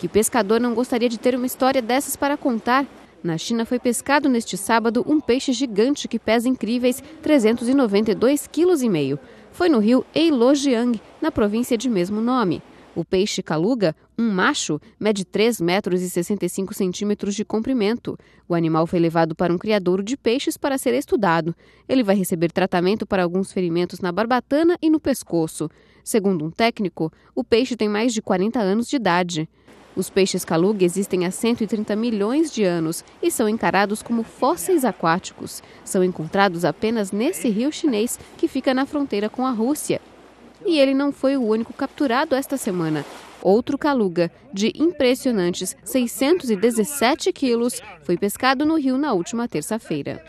Que pescador não gostaria de ter uma história dessas para contar? Na China foi pescado neste sábado um peixe gigante que pesa incríveis 392,5 kg. Foi no rio Eilojiang, na província de mesmo nome. O peixe caluga, um macho, mede 3 metros e 65 centímetros de comprimento. O animal foi levado para um criadouro de peixes para ser estudado. Ele vai receber tratamento para alguns ferimentos na barbatana e no pescoço. Segundo um técnico, o peixe tem mais de 40 anos de idade. Os peixes caluga existem há 130 milhões de anos e são encarados como fósseis aquáticos. São encontrados apenas nesse rio chinês que fica na fronteira com a Rússia. E ele não foi o único capturado esta semana. Outro caluga, de impressionantes 617 quilos, foi pescado no rio na última terça-feira.